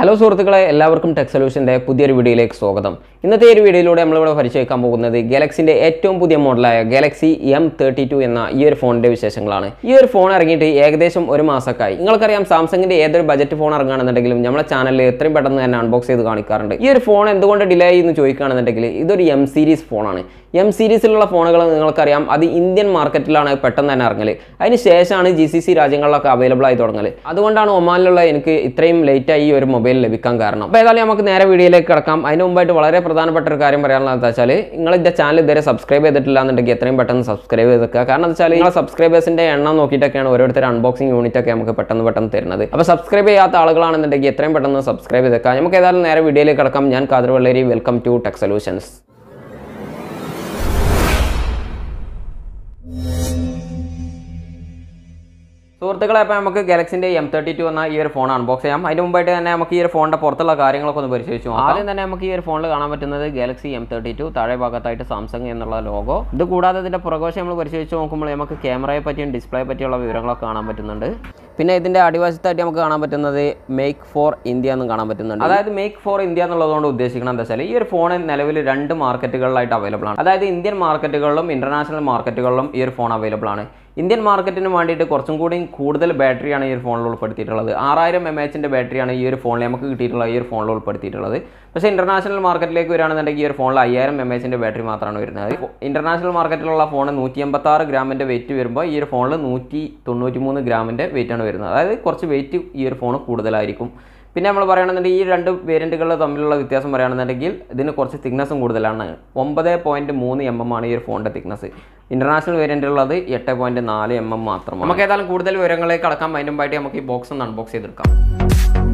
hello സുഹൃത്തുക്കളെ എല്ലാവർക്കും tech സൊല്യൂഷൻ്റെ പുതിയൊരു വീഡിയോയിലേക്ക് സ്വാഗതം ഇന്നത്തെ ഒരു വീഡിയോയിലൂടെ നമ്മളിവിടെ പരിചയക്കാൻ പോകുന്നത് ഗാലക്സിൻ്റെ ഏറ്റവും പുതിയ മോഡലായ ഗാലക്സി എം തേർട്ടി ടു എന്ന ഈ ഒരു ഫോണിൻ്റെ വിശേഷങ്ങളാണ് ഈ ഒരു ഫോൺ ഇറങ്ങിയിട്ട് ഏകദേശം ഒരു മാസമൊക്കെയായി നിങ്ങൾക്കറിയാം സാംസങ്ങിൻ്റെ ഏതൊരു ബജറ്റ് ഫോൺ ഇറങ്ങുകയാണെന്നുണ്ടെങ്കിലും നമ്മളെ ചാനലിൽ എത്രയും പെട്ടെന്ന് തന്നെ അൺബോക്സ് ചെയ്ത് കാണിക്കാറുണ്ട് ഈ ഒരു ഫോൺ എന്തുകൊണ്ട് ഡിലേ ചെയ്യുന്നു ചോദിക്കുകയാണെന്നുണ്ടെങ്കിൽ ഇതൊരു എം സീരീസ് ഫോണാണ് എം സീരീസിലുള്ള ഫോണുകൾ നിങ്ങൾക്കറിയാം അത് ഇന്ത്യൻ മാർക്കറ്റിലാണ് പെട്ടെന്ന് തന്നെ ഇറങ്ങൽ അതിന് ശേഷമാണ് ജി സി സി രാജ്യങ്ങളിലൊക്കെ അവൈലബിൾ ആയി തുടങ്ങൽ അതുകൊണ്ടാണ് ഒമാനിലുള്ള എനിക്ക് ഇത്രയും ലേറ്റായി ഈ ഒരു മൊബൈൽ മൊബൈൽ ലഭിക്കാൻ കാരണം അപ്പോൾ ഏതായാലും നമുക്ക് നേരെ വീഡിയോയിലേക്ക് കിടക്കാം അതിന് മുമ്പായിട്ട് വളരെ പ്രധാനപ്പെട്ട ഒരു കാര്യം പറയാനുള്ളത് എന്താ വെച്ചാൽ നിങ്ങൾ ഇതിൻ്റെ ചാനൽ ഇതുവരെ സബ്സ്ക്രൈബ് ചെയ്തിട്ടില്ല എന്നുണ്ടെങ്കിൽ എത്രയും പെട്ടെന്ന് സബ്സ്ക്രൈബ് ചെയ്ത് വെക്കുക കാരണം എന്താ വെച്ചാൽ നിങ്ങളെ സബ്സ്ക്രൈബേഴ്സിൻ്റെ എണ്ണം നോക്കിയിട്ടൊക്കെയാണ് ഓരോരുത്തർ അൺബോക്സിംഗ് യൂണിറ്റ് ഒക്കെ നമുക്ക് പെട്ടെന്ന് പെട്ടെന്ന് തരുന്നത് അപ്പോൾ സബ്സ്ക്രൈബ് ചെയ്യാത്ത ആളുകളാണെന്നുണ്ടെങ്കിൽ എത്രയും പെട്ടെന്ന് സബ്സ്ക്രൈബ് ചെയ്തേക്കുക നമുക്ക് ഏതായാലും നേരെ വീഡിയോയിലേക്ക് കിടക്കാം ഞാൻ Kathir Velleri welcome to tech solutions സുഹൃത്തുക്കളെ അപ്പോൾ നമുക്ക് ഗാലക്സിൻ്റെ എം തേർട്ടി ടു എന്ന ഈ ഒരു ഫോൺ അൺബോക്സ് ചെയ്യാം അതിന് മുമ്പായിട്ട് തന്നെ നമുക്ക് ഈ ഒരു ഫോണിൻ്റെ പുറത്തുള്ള കാര്യങ്ങളൊക്കെ ഒന്ന് പരിശോധിച്ചു നോക്കാം ആദ്യം തന്നെ നമുക്ക് ഈ ഒരു ഫോണിൽ കാണാൻ പറ്റുന്നത് ഗാലക്സി എം തേർട്ടി ടു താഴെ ഭാഗത്തായിട്ട് സാംസങ് എന്നുള്ള ലോഗോ ഇത് കൂടാതെ ഇതിൻ്റെ പുറകോശം നമ്മൾ പരിശോധിച്ച് നോക്കുമ്പോൾ നമുക്ക് ക്യാമറയെ പറ്റിയും ഡിസ്പ്ലേ പറ്റിയുള്ള വിവരങ്ങളൊക്കെ കാണാൻ പറ്റുന്നുണ്ട് പിന്നെ ഇതിൻ്റെ അടിവശത്തായിട്ട് നമുക്ക് കാണാൻ പറ്റുന്നത് മേക്ക് ഫോർ ഇന്ത്യ എന്ന് കാണാൻ പറ്റുന്നുണ്ട് അതായത് മേക്ക് ഫോർ ഇന്ത്യ എന്നുള്ളതുകൊണ്ട് ഉദ്ദേശിക്കണം എന്താ വെച്ചാൽ ഈ ഒരു ഫോൺ നിലവിൽ രണ്ട് മാർക്കറ്റുകളിലായിട്ട് അവൈലബിൾ ആണ് അതായത് ഇന്ത്യൻ മാർക്കറ്റുകളിലും ഇൻ്റർനാഷണൽ മാർക്കറ്റുകളിലും ഈ ഒരു ഫോൺ അവൈലബിൾ ആണ് ഇന്ത്യൻ മാർക്കറ്റിന് വേണ്ടിയിട്ട് കുറച്ചും കൂടി കൂടുതൽ ബാറ്ററിയാണ് ഈ ഒരു ഫോണിൽ ഉൾപ്പെടുത്തിയിട്ടുള്ളത് ആറായിരം എം എച്ചിൻ്റെ ബാറ്ററിയാണ് ഈ ഒരു ഫോണിൽ നമുക്ക് കിട്ടിയിട്ടുള്ള ഈ ഒരു ഫോണിൽ ഉൾപ്പെടുത്തിയിട്ടുള്ളത് പക്ഷേ ഇൻ്റർനാഷണൽ മാർക്കറ്റിലേക്ക് വരികയാണെന്നുണ്ടെങ്കിൽ ഈ ഒരു ഫോണിൽ അയ്യായിരം എം എച്ചിൻ്റെ ബാറ്ററി മാത്രമാണ് വരുന്നത് ഇൻ്റർനാഷണൽ മാർക്കറ്റിലുള്ള ഫോൺ നൂറ്റി എൺപത്താറ് ഗ്രാമിൻ്റെ വെയിറ്റ് വരുമ്പോൾ ഈ ഒരു ഫോണിൽ നൂറ്റി തൊണ്ണൂറ്റി മൂന്ന് ഗ്രാമിൻ്റെ വെയിറ്റാണ് വരുന്നത് അതായത് കുറച്ച് വെയിറ്റ് ഈ ഒരു ഫോൺ കൂടുതലായിരിക്കും പിന്നെ നമ്മൾ പറയുകയാണെന്നുണ്ടെങ്കിൽ ഈ രണ്ട് വേരിയൻറ്റുകൾ തമ്മിലുള്ള വ്യത്യാസം പറയുകയാണെന്നുണ്ടെങ്കിൽ ഇതിന് കുറച്ച് തിക്നെസ്സും കൂടുതലാണ് ഒമ്പത് പോയിൻറ്റ് മൂന്ന് എം എം ആണ് ഈ ഒരു ഫോണിൻ്റെ തിക്നെസ് ഇന്റർനാഷണൽ വേരിയന്റ് ഉള്ളത് എട്ട് പോയിന്റ് നാല് എം എം മാത്രമാണ് നമുക്ക് ഏതായാലും കൂടുതൽ വിവരങ്ങളെ കടക്കാം അതിനുമ്പായിട്ട് നമുക്ക് ഈ ബോക്സ് ഒന്ന് അൺബോക്സ് ചെയ്തെടുക്കാം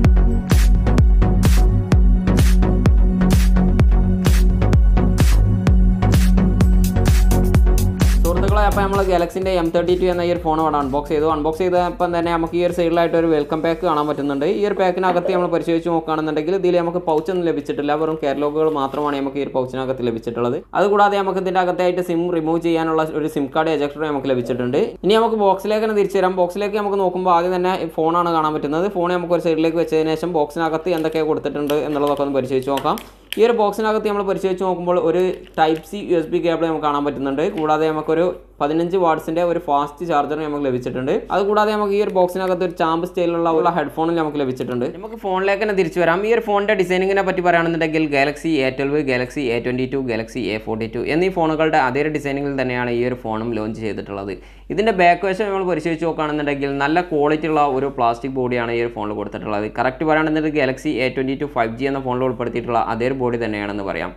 അപ്പോൾ നമ്മൾ ഗാലക്സിൻ്റെ എം തേർട്ടി ടു എന്ന ഈ ഒരു ഫോൺ അവിടെ അൺബോക്സ് ചെയ്തു അൺബോക്സ് ചെയ്തപ്പം തന്നെ നമുക്ക് ഈ ഒരു സൈഡിലായിട്ട് ഒരു വെൽക്കം പാക്ക് കാണാൻ പറ്റുന്നുണ്ട് ഈ ഒരു പാക്കിനകത്ത് നമ്മൾ പരിശോധിച്ച് നോക്കുകയാണെന്നുണ്ടെങ്കിൽ ഇതിൽ നമുക്ക് പൗച്ചൊന്നും ലഭിച്ചിട്ടില്ല വെറും കാറ്റലോഗുകൾ മാത്രമാണ് നമുക്ക് ഈ ഒരു പൗച്ചിനകത്ത് ലഭിച്ചിട്ടുള്ളത് അതുകൂടാതെ നമുക്ക് ഇതിൻ്റെ അകത്തായിട്ട് സിം റിമൂവ് ചെയ്യാനുള്ള ഒരു സിം കാർഡ് എജക്ടർ നമുക്ക് ലഭിച്ചിട്ടുണ്ട് ഇനി നമുക്ക് ബോക്സിലേക്ക് തന്നെ തിരിച്ചു തരാം ബോക്സിലേക്ക് നമുക്ക് നോക്കുമ്പോൾ ആദ്യം തന്നെ ഫോണാണ് കാണാൻ പറ്റുന്നത് ഫോൺ നമുക്ക് ഒരു സൈഡിലേക്ക് വെച്ചതിന് ശേഷം ബോക്സിനകത്ത് എന്തൊക്കെ കൊടുത്തിട്ടുണ്ട് എന്നുള്ളതൊക്കെ ഒന്ന് പരിശോധിച്ച് നോക്കാം ഈ ഒരു ബോക്സിനകത്ത് നമ്മൾ പരിശോധിച്ച് നോക്കുമ്പോൾ ഒരു type C U S B cable നമുക്ക് കാണാൻ പറ്റുന്നുണ്ട് കൂടാതെ നമുക്കൊരു പതിനഞ്ച് വാട്ട്സിൻ്റെ ഒരു ഫാസ്റ്റ് ചാർജർ നമുക്ക് ലഭിച്ചിട്ടുണ്ട് അതുകൂടാതെ നമുക്ക് ഈ ഒരു ബോക്സിനകത്ത് ഒരു ചാമ്പ് സ്റ്റൈലുള്ള ഒരു ഹെഡ്ഫോണിൽ നമുക്ക് ലഭിച്ചിട്ടുണ്ട് നമുക്ക് ഫോണിലേക്ക് തന്നെ തിരിച്ചു വരാം ഈ ഒരു ഫോണിൻ്റെ ഡിസൈനിങ്ങിനെ പറ്റി പറയുകയാണെന്നുണ്ടെങ്കിൽ Galaxy A twelve Galaxy A twenty two Galaxy A forty two എന്നീ ഫോണുകളുടെ അതേ ഡിസൈനിങ്ങിൽ തന്നെയാണ് ഈ ഒരു ഫോണും ലോഞ്ച് ചെയ്തിട്ടുള്ളത് ഇതിൻ്റെ ബാക്ക് വശം നമ്മൾ പരിശോധിച്ച് നോക്കുകയാണെന്നുണ്ടെങ്കിൽ നല്ല ക്വാളിറ്റി ഉള്ള ഒരു പ്ലാസ്റ്റിക് ബോഡിയാണ് ഈ ഒരു ഫോണിൽ കൊടുത്തിട്ടുള്ളത് കറക്റ്റ് പറയുകയാണെന്നുണ്ടെങ്കിൽ Galaxy A twenty two five G എന്ന ഫോണിൽ ഉൾപ്പെടുത്തിയിട്ടുള്ള അതേ ബോഡി തന്നെയാണെന്ന് പറയാം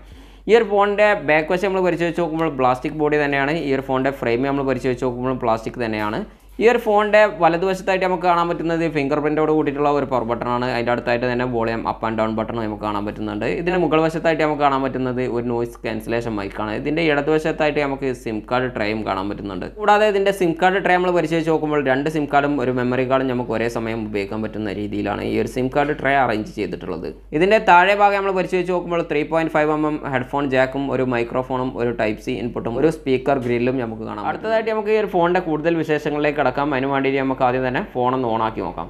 ഈ ഒരു ഫോണിൻ്റെ ബാക്ക് വശം നമ്മൾ പരിശോധിച്ച് നോക്കുമ്പോൾ പ്ലാസ്റ്റിക് ബോഡി തന്നെയാണ് ഈ ഒരു ഫോണിൻ്റെ ഫ്രെയിം നമ്മൾ പരിശോധിച്ച് നോക്കുമ്പോൾ പ്ലാസ്റ്റിക് തന്നെയാണ് ഈ ഒരു ഫോണിൻ്റെ വലതുവശത്തായിട്ട് നമുക്ക് കാണാൻ പറ്റുന്നത് ഫിംഗർ പ്രിൻറ്റോട് കൂടിയിട്ടുള്ള ഒരു പവർ ബട്ടണാണ് അതിൻ്റെ അടുത്തായിട്ട് തന്നെ volume up and down button നമുക്ക് കാണാൻ പറ്റുന്നുണ്ട് ഇതിൻ്റെ മുകൾ വശത്തായിട്ട് നമുക്ക് കാണാൻ പറ്റുന്നത് ഒരു നോയ്സ് ക്യാൻസലേഷൻ മൈക്കാണ് ഇതിൻ്റെ ഇടതുവശത്തായിട്ട് നമുക്ക് സിം കാർഡ് ട്രേയും കാണാൻ പറ്റുന്നുണ്ട് കൂടാതെ ഇതിൻ്റെ സിം കാർഡ് ട്രേ നമ്മൾ പരിശോധിച്ച് നോക്കുമ്പോൾ രണ്ട് സിം കാർഡും ഒരു മെമ്മറി കാർഡും നമുക്ക് ഒരേ സമയം ഉപയോഗിക്കാൻ പറ്റുന്ന രീതിയിലാണ് ഈ ഒരു സിം കാർഡ് ട്രേ അറേഞ്ച് ചെയ്തിട്ടുള്ളത് ഇതിൻ്റെ താഴെ ഭാഗം നമ്മൾ പരിശോധിച്ച് നോക്കുമ്പോൾ three point five M M headphone ജാക്കും ഒരു മൈക്രോഫോണും ഒരു ടൈപ്പ് സി ഇൻപുട്ടും ഒരു സ്പീക്കർ ഗ്രില്ലും നമുക്ക് കാണാം അടുത്തതായിട്ട് നമുക്ക് ഈ ഒരു ഫോണിൻ്റെ കൂടുതൽ വിശേഷങ്ങളിലേക്ക് കടക്കാം അതിന് വേണ്ടിയിട്ട് നമുക്ക് ആദ്യം തന്നെ ഫോണൊന്ന് ഓണാക്കി നോക്കാം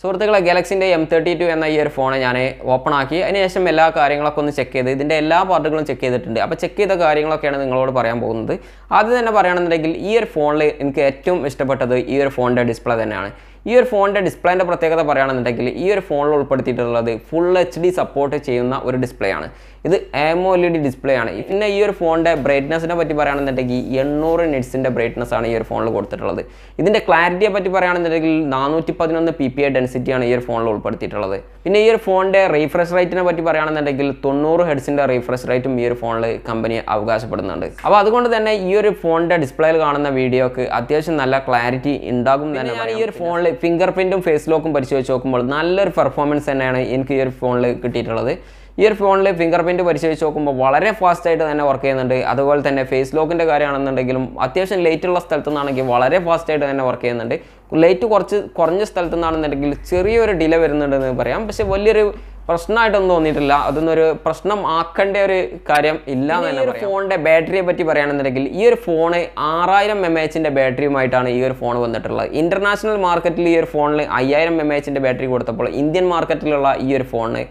സുഹൃത്തുക്കളെ ഗാലക്സിൻ്റെ എം തേർട്ടി ടു എന്ന ഈ ഒരു ഫോണ് ഞാൻ ഓപ്പൺ ആക്കി അതിനുശേഷം എല്ലാ കാര്യങ്ങളൊക്കെ ഒന്ന് ചെക്ക് ചെയ്ത് ഇതിൻ്റെ എല്ലാ പാർട്ടുകളും ചെക്ക് ചെയ്തിട്ടുണ്ട് അപ്പോൾ ചെക്ക് ചെയ്ത കാര്യങ്ങളൊക്കെയാണ് നിങ്ങളോട് പറയാൻ പോകുന്നത് ആദ്യം തന്നെ പറയുകയാണെന്നുണ്ടെങ്കിൽ ഈ ഒരു ഫോണിൽ എനിക്ക് ഏറ്റവും ഇഷ്ടപ്പെട്ടത് ഈ ഒരു ഫോണിൻ്റെ ഡിസ്പ്ലേ തന്നെയാണ് ഈ ഒരു ഫോണിൻ്റെ ഡിസ്പ്ലേൻ്റെ പ്രത്യേകത പറയുകയാണെന്നുണ്ടെങ്കിൽ ഈ ഒരു ഫോണിൽ ഉൾപ്പെടുത്തിയിട്ടുള്ളത് ഫുൾ എച്ച് ഡി സപ്പോർട്ട് ചെയ്യുന്ന ഒരു ഡിസ്പ്ലേ ആണ് ഇത് AMOLED display ആണ് പിന്നെ ഈ ഒരു ഫോണിൻ്റെ ബ്രൈറ്റ്നസിനെ പറ്റി പറയുകയാണെന്നുണ്ടെങ്കിൽ എണ്ണൂറ് നെറ്റ്സിൻ്റെ ബ്രൈറ്റ്നസ് ആണ് ഈ ഒരു ഫോണിൽ കൊടുത്തിട്ടുള്ളത് ഇതിൻ്റെ ക്ലാരിറ്റിയെ പറ്റി പറയുകയാണെന്നുണ്ടെങ്കിൽ നാനൂറ്റി പതിനൊന്ന് പി പി ഐ ഡെൻസിറ്റിയാണ് ഈ ഒരു ഫോണിൽ ഉൾപ്പെടുത്തിയിട്ടുള്ളത് പിന്നെ ഈ ഒരു ഫോണിൻ്റെ റീഫ്രഷ് റേറ്റിനെ പറ്റി പറയുകയാണെന്നുണ്ടെങ്കിൽ തൊണ്ണൂറ് ഹെഡ്സിൻ്റെ റീഫ്രഷ് റേറ്റും ഈ ഒരു ഫോണിൽ കമ്പനി അവകാശപ്പെടുന്നുണ്ട് അപ്പോൾ അതുകൊണ്ട് തന്നെ ഈ ഒരു ഫോണിൻ്റെ ഡിസ്പ്ലേയിൽ കാണുന്ന വീഡിയോക്ക് അത്യാവശ്യം നല്ല ക്ലാരിറ്റി ഉണ്ടാകും തന്നെ ഞാൻ ഈ ഒരു ഫോണിൽ ഫിംഗർ പ്രിൻറ്റും ഫേസ് ലോക്കും പരിശോധിച്ച് നോക്കുമ്പോൾ നല്ലൊരു പെർഫോമൻസ് തന്നെയാണ് എനിക്ക് ഈ ഒരു ഫോണിൽ കിട്ടിയിട്ടുള്ളത് ഈ ഒരു ഫോണിൽ ഫിംഗർ പ്രിൻറ്റ് പരിശോധിച്ച് നോക്കുമ്പോൾ വളരെ ഫാസ്റ്റായിട്ട് തന്നെ വർക്ക് ചെയ്യുന്നുണ്ട് അതുപോലെ തന്നെ ഫേസ് ലോക്കിൻ്റെ കാര്യമാണെന്നുണ്ടെങ്കിലും അത്യാവശ്യം ലേറ്റ് ഉള്ള സ്ഥലത്തു നിന്നാണെങ്കിൽ വളരെ ഫാസ്റ്റായിട്ട് തന്നെ വർക്ക് ചെയ്യുന്നുണ്ട് ലേറ്റ് കുറച്ച് കുറഞ്ഞ സ്ഥലത്തു നിന്നാണെന്നുണ്ടെങ്കിൽ ചെറിയൊരു ഡിലേ എന്ന് പറയാം പക്ഷേ വലിയൊരു പ്രശ്നമായിട്ടൊന്നും തോന്നിയിട്ടില്ല അതൊന്നും ഒരു പ്രശ്നം ആക്കേണ്ട ഒരു കാര്യം ഇല്ല എന്ന് ഒരു ഫോണിൻ്റെ ബാറ്ററിയെ പറ്റി പറയുകയാണെന്നുണ്ടെങ്കിൽ ഈ ഒരു ഫോണ് ആറായിരം എം എച്ചിൻ്റെ ബാറ്ററിയുമായിട്ടാണ് ഈ ഒരു ഫോൺ വന്നിട്ടുള്ളത് ഇൻ്റർനാഷണൽ മാർക്കറ്റിൽ ഈ ഒരു ഫോണിൽ അയ്യായിരം എം എച്ചിൻ്റെ ബാറ്ററി കൊടുത്തപ്പോൾ ഇന്ത്യൻ മാർക്കറ്റിലുള്ള ഈ ഒരു ഫോണിന്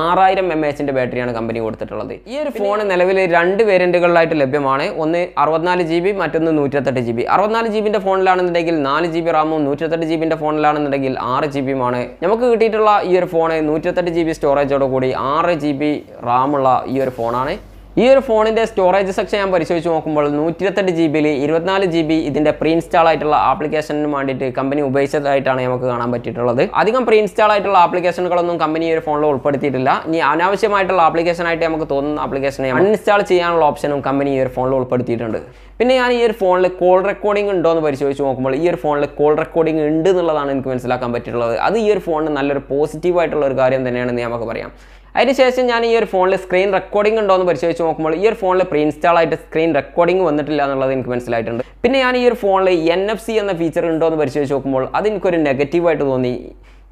ആറായിരം എം എച്ചിൻ്റെ ബാറ്ററിയാണ് കമ്പനി കൊടുത്തിട്ടുള്ളത് ഈ ഒരു ഫോൺ നിലവിൽ രണ്ട് വേരിയന്റുകളിലായിട്ട് ലഭ്യമാണ് ഒന്ന് അറുപത്തിനാല് ജി ബി മറ്റൊന്ന് നൂറ്റത്തെട്ട് ജി ബി അറുപത്തിനാല് ജി ബിൻ്റെ ഫോണിലാണെന്നുണ്ടെങ്കിൽ നാല് ജി ബി റാമും നൂറ്റത്തെട്ട് ജി ബിൻ്റെ ഫോണിലാണെന്നുണ്ടെങ്കിൽ ആറ് ജി ബിയുമാണ് നമുക്ക് കിട്ടിയിട്ടുള്ള ഈ ഒരു ഫോണ് നൂറ്റത്തെട്ട് ജി ബി സ്റ്റോറേജോടുകൂടി ആറ് ജി ബി റാമുള്ള ഈ ഒരു ഫോണാണ് ഈ ഒരു ഫോണിൻ്റെ സ്റ്റോറേജ് സെക്ഷൻ ഞാൻ പരിശോധിച്ച് നോക്കുമ്പോൾ നൂറ്റി ഇരുപത്തെട്ട് ജി ബിയിൽ ഇരുപത്തിനാല് ജി ബി ഇതിൻ്റെ പ്രീ ഇൻസ്റ്റാൾ ആയിട്ടുള്ള ആപ്ലിക്കേഷന് വേണ്ടിയിട്ട് കമ്പനി ഉപയോഗിച്ചതായിട്ടാണ് നമുക്ക് കാണാൻ പറ്റിയിട്ടുള്ളത് അധികം പ്രീ ഇൻസ്റ്റാൾ ആയിട്ടുള്ള ആപ്ലിക്കേഷനുകളൊന്നും കമ്പനി ഈ ഒരു ഫോണിൽ ഉൾപ്പെടുത്തിയിട്ടില്ല ഇനി അനാവശ്യമായിട്ടുള്ള ആപ്ലിക്കേഷനായിട്ട് നമുക്ക് തോന്നുന്ന ആപ്ലിക്കേഷനെ അൺഇൻസ്റ്റാൾ ചെയ്യാനുള്ള ഓപ്ഷനും കമ്പനി ഈ ഒരു ഫോണിൽ ഉൾപ്പെടുത്തിയിട്ടുണ്ട് പിന്നെ ഞാൻ ഈ ഒരു ഫോണിൽ കോൾ റെക്കോർഡിംഗ് ഉണ്ടോ എന്ന് പരിശോധിച്ച് നോക്കുമ്പോൾ ഈ ഒരു ഫോണിൽ കോൾ റെക്കോർഡിംഗ് ഉണ്ട് എന്നുള്ളതാണ് എനിക്ക് മനസ്സിലാക്കാൻ പറ്റിയിട്ടുള്ളത് അത് ഈ ഒരു ഫോണിന് നല്ലൊരു പോസിറ്റീവായിട്ടുള്ള ഒരു കാര്യം തന്നെയാണെന്ന് നമുക്ക് പറയാം അതിനുശേഷം ഞാൻ ഈ ഒരു ഫോണിൽ സ്ക്രീൻ റെക്കോർഡിംഗ് ഉണ്ടോ എന്ന് പരിശോധിച്ച് നോക്കുമ്പോൾ ഈ ഒരു ഫോണിൽ പ്രീ ഇൻസ്റ്റാൾ ആയിട്ട് സ്ക്രീൻ റെക്കോർഡിംഗ് വന്നിട്ടില്ല എന്നുള്ളത് എനിക്ക് മനസ്സിലായിട്ടുണ്ട് പിന്നെ ഞാൻ ഈ ഒരു ഫോണിൽ എൻ എഫ് സി എന്ന ഫീച്ചർ ഉണ്ടോ എന്ന് പരിശോധിച്ച് നോക്കുമ്പോൾ അത് എനിക്കൊരു നെഗറ്റീവായിട്ട് തോന്നി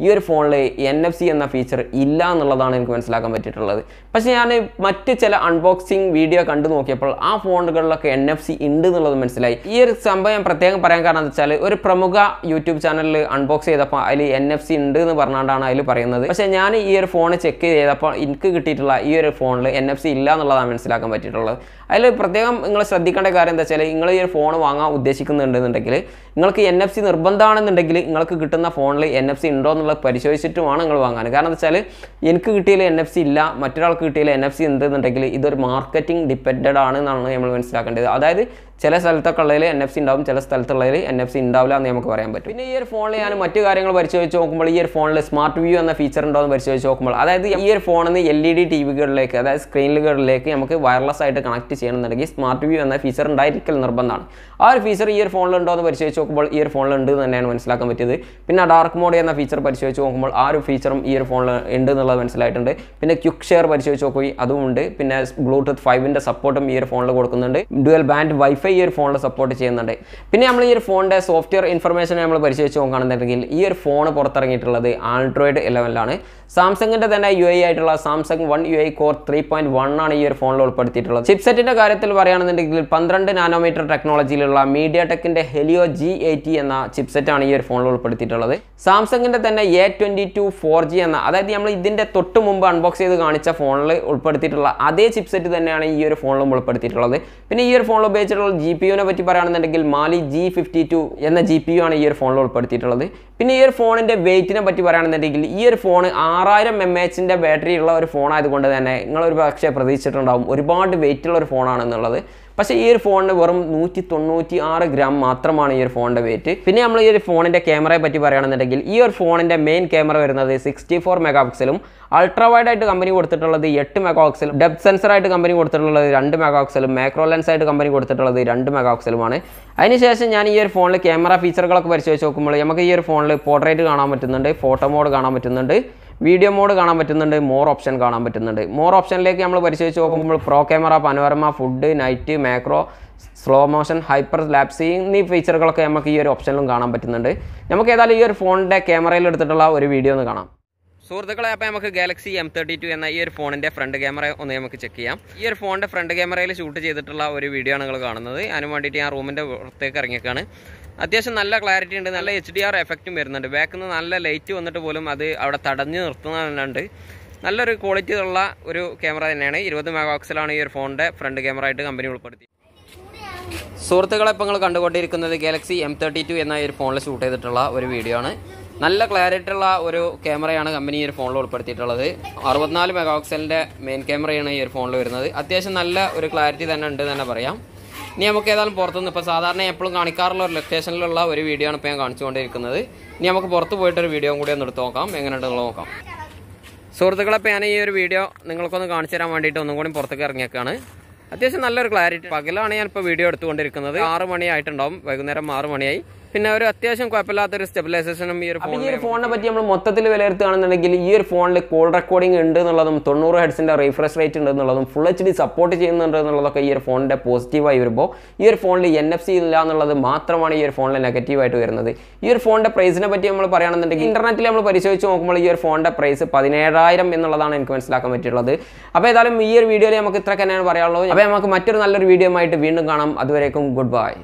ഈ ഒരു ഫോണിൽ എൻ എഫ് സി എന്ന ഫീച്ചർ ഇല്ല എന്നുള്ളതാണ് എനിക്ക് മനസ്സിലാക്കാൻ പറ്റിയിട്ടുള്ളത് പക്ഷേ ഞാൻ മറ്റ് ചില അൺബോക്സിങ് വീഡിയോ കണ്ടു നോക്കിയപ്പോൾ ആ ഫോണുകളിലൊക്കെ എൻ എഫ് സി ഉണ്ട് എന്നുള്ളത് മനസ്സിലായി ഈ ഒരു സംഭവം ഞാൻ പ്രത്യേകം പറയാൻ കാരണം എന്താ വെച്ചാൽ ഒരു പ്രമുഖ യൂട്യൂബ് ചാനലിൽ അൺബോക്സ് ചെയ്തപ്പോൾ അതിൽ എൻ എഫ് സി ഉണ്ട് എന്ന് പറഞ്ഞുകൊണ്ടാണ് അതിൽ പറയുന്നത് പക്ഷേ ഞാൻ ഈ ഒരു ഫോൺ ചെക്ക് ചെയ്തപ്പോൾ എനിക്ക് കിട്ടിയിട്ടുള്ള ഈ ഒരു ഫോണിൽ എൻ എഫ് സി ഇല്ല എന്നുള്ളതാണ് മനസ്സിലാക്കാൻ പറ്റിയിട്ടുള്ളത് അതിൽ പ്രത്യേകം നിങ്ങൾ ശ്രദ്ധിക്കേണ്ട കാര്യം എന്താ വെച്ചാൽ നിങ്ങൾ ഈ ഒരു ഫോൺ വാങ്ങാൻ ഉദ്ദേശിക്കുന്നുണ്ടെന്നുണ്ടെങ്കിൽ നിങ്ങൾക്ക് എൻ എഫ് സി നിർബന്ധമാണെന്നുണ്ടെങ്കിൽ നിങ്ങൾക്ക് കിട്ടുന്ന ഫോണിൽ എൻ എഫ് സി ഉണ്ടോ എന്നുള്ളത് പരിശോധിച്ചിട്ട് വേണം നിങ്ങൾ വാങ്ങാൻ കാരണം എന്താ വെച്ചാൽ എനിക്ക് കിട്ടിയില്ല എൻ എഫ് സി ഇല്ല മറ്റൊരാൾക്ക് കിട്ടിയില്ല എൻ എഫ് സി എന്തെന്നുണ്ടെങ്കിൽ ഇതൊരു മാർക്കറ്റിംഗ് ഡിപ്പെൻഡ് ആണെന്നാണ് എന്നാണ് നമ്മൾ മനസ്സിലാക്കേണ്ടത് അതായത് ചില സ്ഥലത്തൊക്കെ ഉള്ളതിൽ എൻ എഫ് സി ഉണ്ടാവും ചില സ്ഥലത്തുള്ളതിൽ എൻ എഫ് സി ഉണ്ടാവില്ല എന്ന് നമുക്ക് പറയാൻ പറ്റും പിന്നെ ഈ ഒരു ഫോണിൽ ഞാൻ മറ്റു കാര്യങ്ങൾ പരിശോധിച്ച് നോക്കുമ്പോൾ ഈ ഒരു ഫോണിൽ സ്മാർട്ട് വ്യൂ എന്ന ഫീച്ചർ ഉണ്ടോ എന്ന് പരിശോധിച്ച് നോക്കുമ്പോൾ അതായത് ഈ ഒരു ഫോണിൽ നിന്ന് L E e D T വികളിലേക്ക് അതായത് സ്ക്രീനുകളിലേക്ക് നമുക്ക് വയർലെസ് ആയിട്ട് കണക്ട് ചെയ്യണമെന്നുണ്ടെങ്കിൽ സ്മാർട്ട് വ്യൂ എന്ന ഫീച്ചർ ഉണ്ടായിരിക്കൽ നിർബന്ധമാണ് ആ ഒരു ഫീച്ചർ ഈ ഒരു ഫോണിലുണ്ടോ എന്ന് പരിശോധിച്ച് നോക്കുമ്പോൾ ഈ ഒരു ഫോണിൽ ഉണ്ട് തന്നെയാണ് മനസ്സിലാക്കാൻ പറ്റിയത് പിന്നെ ഡാർക്ക് മോഡ് എന്ന ഫീച്ചർ പരിശോധിച്ച് നോക്കുമ്പോൾ ആ ഒരു ഫീച്ചറും ഈ ഒരു ഫോണിൽ ഉണ്ട് എന്നുള്ളത് മനസ്സിലായിട്ടുണ്ട് പിന്നെ ക്യുക്ക് ഷെയർ പരിശോധിച്ച് അതും ഉണ്ട് പിന്നെ ബ്ലൂടൂത്ത് ഫൈവിൻ്റെ സപ്പോർട്ടും ഈ ഒരു ഫോണിൽ കൊടുക്കുന്നുണ്ട് ഡുവൽ ബാൻഡ് വൈഫൈ സ്പോട്ടിഫൈ ഈ ഒരു ഫോണിൽ സപ്പോർട്ട് ചെയ്യുന്നുണ്ട് പിന്നെ നമ്മൾ ഈ ഒരു ഫോണിൻ്റെ സോഫ്റ്റ്വെയർ ഇൻഫർമേഷൻ നമ്മൾ പരിശോധിച്ച് നോക്കുകയാണെന്നുണ്ടെങ്കിൽ ഈ ഒരു ഫോൺ പുറത്തിറങ്ങിയിട്ടുള്ളത് ആൻഡ്രോയിഡ് ഇലവനിലാണ് സാംസങ്ങിന്റെ തന്നെ യു ഐ e ആയിട്ടുള്ള Samsung one U I core three point one ആണ് ഈ ഒരു ഫോണിൽ ഉൾപ്പെടുത്തിയിട്ടുള്ളത് ചിപ്സെറ്റിന്റെ കാര്യത്തിൽ പറയുകയാണെന്നുണ്ടെങ്കിൽ പന്ത്രണ്ട് നാനോമീറ്റർ ടെക്നോളജിയിലുള്ള മീഡിയ ടെക്കിന്റെ ഹെലിയോ ജി എയ്റ്റി എന്ന ചിപ്സെറ്റാണ് ഈ ഒരു ഫോണിൽ ഉൾപ്പെടുത്തിയിട്ടുള്ളത് സാംസങ്ങിന്റെ തന്നെ A twenty two four G എന്ന അതായത് നമ്മൾ ഇതിന്റെ തൊട്ട് മുമ്പ് അൺബോക്സ് ചെയ്ത് കാണിച്ച ഫോണിൽ ഉൾപ്പെടുത്തിയിട്ടുള്ള അതേ ചിപ്സെറ്റ് തന്നെയാണ് ഈ ഒരു ഫോണിലും ഉൾപ്പെടുത്തിയിട്ടുള്ളത് പിന്നെ ഈ ഒരു ഫോണിൽ ഉപയോഗിച്ചിട്ടുള്ള ജി പി യുവിനെ പറ്റി പറയുകയാണെന്നുണ്ടെങ്കിൽ മാലി ജി ഫിഫ്റ്റി ടു എന്ന ജി പി യു ആണ് ഈ ഒരു ഫോണിൽ ഉൾപ്പെടുത്തിയിട്ടുള്ളത് പിന്നെ ഈ ഒരു ഫോണിൻ്റെ വെയ്റ്റിനെ പറ്റി പറയുകയാണെന്നുണ്ടെങ്കിൽ ഈ ഒരു ഫോൺ ആറായിരം എം എച്ചിൻ്റെ ബാറ്ററി ഉള്ള ഒരു ഫോൺ ആയതുകൊണ്ട് തന്നെ നിങ്ങളൊരു പക്ഷേ പ്രതീക്ഷിച്ചിട്ടുണ്ടാകും ഒരുപാട് വെയിറ്റുള്ള ഒരു ഫോണാണെന്നുള്ളത് പക്ഷേ ഈ ഒരു ഫോണിന് വെറും നൂറ്റി തൊണ്ണൂറ്റി ആറ് ഗ്രാം മാത്രമാണ് ഈ ഒരു ഫോണിൻ്റെ വെയിറ്റ് പിന്നെ നമ്മൾ ഈ ഒരു ഫോണിൻ്റെ ക്യാമറയെ പറ്റി പറയുകയാണെന്നുണ്ടെങ്കിൽ ഈ ഒരു ഫോണിൻ്റെ മെയിൻ ക്യാമറ വരുന്നത് സിക്സ്റ്റി ഫോർ മെഗാ പിക്സലും അൾട്രാ വൈഡ് ആയിട്ട് കമ്പനി കൊടുത്തിട്ടുള്ളത് എട്ട് മെഗാ പിക്സൽ ഡെപ് സെൻസർ ആയിട്ട് കമ്പനി കൊടുത്തിട്ടുള്ളത് രണ്ട് മെഗാ പിക്സലും മൈക്രോ ലെൻസ് ആയിട്ട് കമ്പനി കൊടുത്തിട്ടുള്ളത് രണ്ട് മെഗാ പിക്സലുമാണ് അതിനുശേഷം ഞാൻ ഈ ഒരു ഫോണിൽ ക്യാമറ ഫീച്ചറുകളൊക്കെ പരിശോധിച്ച് നോക്കുമ്പോൾ നമുക്ക് ഈ ഒരു ഫോണിൽ പോർട്രേറ്റ് കാണാൻ പറ്റുന്നുണ്ട് ഫോട്ടോ മോഡ് കാണാൻ പറ്റുന്നുണ്ട് വീഡിയോ മോഡ് കാണാൻ പറ്റുന്നുണ്ട് മോർ ഓപ്ഷൻ കാണാൻ പറ്റുന്നുണ്ട് മോർ ഓപ്ഷനിലേക്ക് നമ്മൾ പരിശോധിച്ച് നോക്കുമ്പോൾ pro camera panorama food night macro slow motion hyperlapse എന്നീ ഫീച്ചറുകളൊക്കെ നമുക്ക് ഈ ഒരു ഓപ്ഷനിലും കാണാൻ പറ്റുന്നുണ്ട് നമുക്ക് ഏതായാലും ഈ ഒരു ഫോണിൻ്റെ ക്യാമറയിൽ എടുത്തിട്ടുള്ള ഒരു വീഡിയോ ഒന്ന് കാണാം സുഹൃത്തുക്കളെ അപ്പോൾ നമുക്ക് ഗാലക്സി എം തേർട്ടി ടു എന്ന ഈ ഒരു ഫോണിൻ്റെ ഫ്രണ്ട് ക്യാമറ ഒന്ന് നമുക്ക് ചെക്ക് ചെയ്യാം ഈ ഒരു ഫോണിൻ്റെ ഫ്രണ്ട് ക്യാമറയിൽ ഷൂട്ട് ചെയ്തിട്ടുള്ള ഒരു വീഡിയോ ആണ് നിങ്ങൾ കാണുന്നത് അതിന് വേണ്ടിയിട്ട് ഞാൻ റൂമിൻ്റെ പുറത്തേക്ക് ഇറങ്ങിയേക്കാണ് അത്യാവശ്യം നല്ല ക്ലാരിറ്റി ഉണ്ട് നല്ല എച്ച് ഡി ആർ എഫക്റ്റും വരുന്നുണ്ട് ബാക്കിൽ നിന്ന് നല്ല ലൈറ്റ് വന്നിട്ട് പോലും അത് അവിടെ തടഞ്ഞു നിർത്തുന്നുണ്ട് നല്ലൊരു ക്വാളിറ്റി ഉള്ള ഒരു ക്യാമറ തന്നെയാണ് ഇരുപത് മെഗാക്സലാണ് ഈ ഒരു ഫോണിൻ്റെ ഫ്രണ്ട് ക്യാമറ ആയിട്ട് കമ്പനി ഉൾപ്പെടുത്തി സുഹൃത്തുക്കളെ ഇപ്പോൾ നിങ്ങൾ കണ്ടുകൊണ്ടിരിക്കുന്നത് ഗാലക്സി എം തേർട്ടി ടു എന്ന ഒരു ഫോണിൽ ഷൂട്ട് ചെയ്തിട്ടുള്ള ഒരു വീഡിയോ ആണ് നല്ല ക്ലാരിറ്റി ഉള്ള ഒരു ക്യാമറയാണ് കമ്പനി ഈ ഒരു ഫോണിൽ ഉൾപ്പെടുത്തിയിട്ടുള്ളത് അറുപത്തിനാല് മെഗാക്സലിൻ്റെ മെയിൻ ക്യാമറയാണ് ഈ ഒരു ഫോണിൽ വരുന്നത് അത്യാവശ്യം നല്ല ഒരു ക്ലാരിറ്റി തന്നെ ഉണ്ട് തന്നെ പറയാം ഇനി നമുക്ക് ഏതായാലും പുറത്തുനിന്ന് ഇപ്പോൾ സാധാരണ എപ്പോഴും കാണിക്കാറുള്ള ഒരു ലൊക്കേഷനിലുള്ള ഒരു വീഡിയോ ആണ് ഇപ്പോൾ ഞാൻ കാണിച്ചുകൊണ്ടിരിക്കുന്നത് ഇനി നമുക്ക് പുറത്ത് പോയിട്ട് ഒരു വീഡിയോ കൂടി ഒന്ന് എടുത്ത് നോക്കാം എങ്ങനെയുണ്ടെന്ന് നോക്കാം സുഹൃത്തുക്കളെ ഇപ്പോൾ ഞാൻ ഈ ഒരു വീഡിയോ നിങ്ങൾക്കൊന്ന് കാണിച്ചു തരാൻ വേണ്ടിയിട്ട് ഒന്നും കൂടി പുറത്തേക്ക് ഇറങ്ങിയേക്കാണ് അത്യാവശ്യം നല്ലൊരു ക്ലാരിറ്റി പകലാണ് ഞാനിപ്പോൾ വീഡിയോ എടുത്തുകൊണ്ടിരിക്കുന്നത് ആറ് മണിയായിട്ടുണ്ടാവും വൈകുന്നേരം ആറ് മണിയായി പിന്നെ ഒരു അത്യാവശ്യം കുഴപ്പമില്ലാത്തൊരു സ്റ്റെബിലൈസേഷനും ഈ ഒരു ഫോൺ ഈ ഒരു ഫോണിനെ പറ്റി നമ്മൾ മൊത്തത്തിൽ വിലയിരുത്തുകയാണെന്നുണ്ടെങ്കിൽ ഈ ഒരു ഫോണിൽ കോൾ റെക്കോർഡിംഗ് ഉണ്ട് എന്നുള്ളതും തൊണ്ണൂറ് ഹെഡ്സിൻ്റെ റീഫ്രഷ് റേറ്റ് ഉണ്ട് എന്നുള്ളതും ഫുൾ എച്ച് ഡി സപ്പോർട്ട് ചെയ്യുന്നുണ്ട് എന്നുള്ളതൊക്കെ ഈ ഒരു ഫോണിൻ്റെ പോസിറ്റീവായി വരുമ്പോൾ ഈ ഒരു ഫോണിൽ എൻ എഫ് സി ഇല്ല എന്നുള്ളത് മാത്രമാണ് ഈ ഒരു ഫോണിൽ നെഗറ്റീവായിട്ട് വരുന്നത് ഈ ഒരു ഫോണിൻ്റെ പ്രൈസിനെ പറ്റി നമ്മൾ പറയുകയാണെന്നുണ്ടെങ്കിൽ ഇൻ്റർനെറ്റിൽ നമ്മൾ പരിശോധിച്ച് നോക്കുമ്പോൾ ഈ ഒരു ഫോണിൻ്റെ പ്രൈസ് പതിനേഴായിരം എന്നുള്ളതാണ് എനിക്ക് മനസ്സിലാക്കാൻ പറ്റിയിട്ടുള്ളത് അപ്പോൾ ഏതായാലും ഈ ഒരു വീഡിയോയിൽ നമുക്ക് ഇത്ര തന്നെയാണ് പറയാനുള്ളത് അപ്പോൾ നമുക്ക് മറ്റൊരു നല്ലൊരു വീഡിയോ ആയിട്ട് വീണ്ടും കാണാം അതുവരേക്കും ഗുഡ് ബൈ